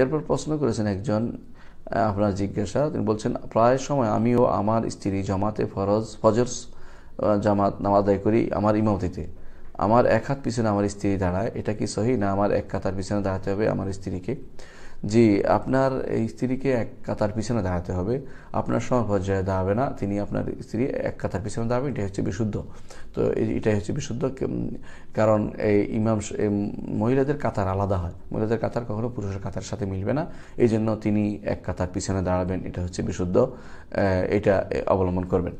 এরপর প্রশ্ন করেছেন একজন আপনার জিজ্ঞাসা তিনি বলছেন প্রায় সময় আমিও আমার স্ত্রী জামাতে ফরজ ফজর জামাত নামাজ আদায় করি আমার ইমামতিতে আমার এক হাত পিছনে আমার স্ত্রী দাঁড়ায় এটা কি সহি না আমার এক কাতার পিছনে দাঁড়াতে হবে আমার স্ত্রীকে জি আপনার স্ত্রীকে এক কাতার পিছনে দাঁড়াতে হবে আপনার সমপর্যায়ে দাঁড়াবে না তিনি আপনার স্ত্রী এক কাতার পিছনে দাঁড়াবে এটাই হচ্ছে বিশুদ্ধ তো এটাই হচ্ছে বিশুদ্ধ কারণ এই ইমাম মহিলাদের কাতার আলাদা হয় মহিলাদের কাতার কখনো পুরুষের কাতার সাথে মিলবে না এই জন্য তিনি এক কাতার পিছনে দাঁড়াবেন এটা হচ্ছে বিশুদ্ধ এটা অবলম্বন করবেন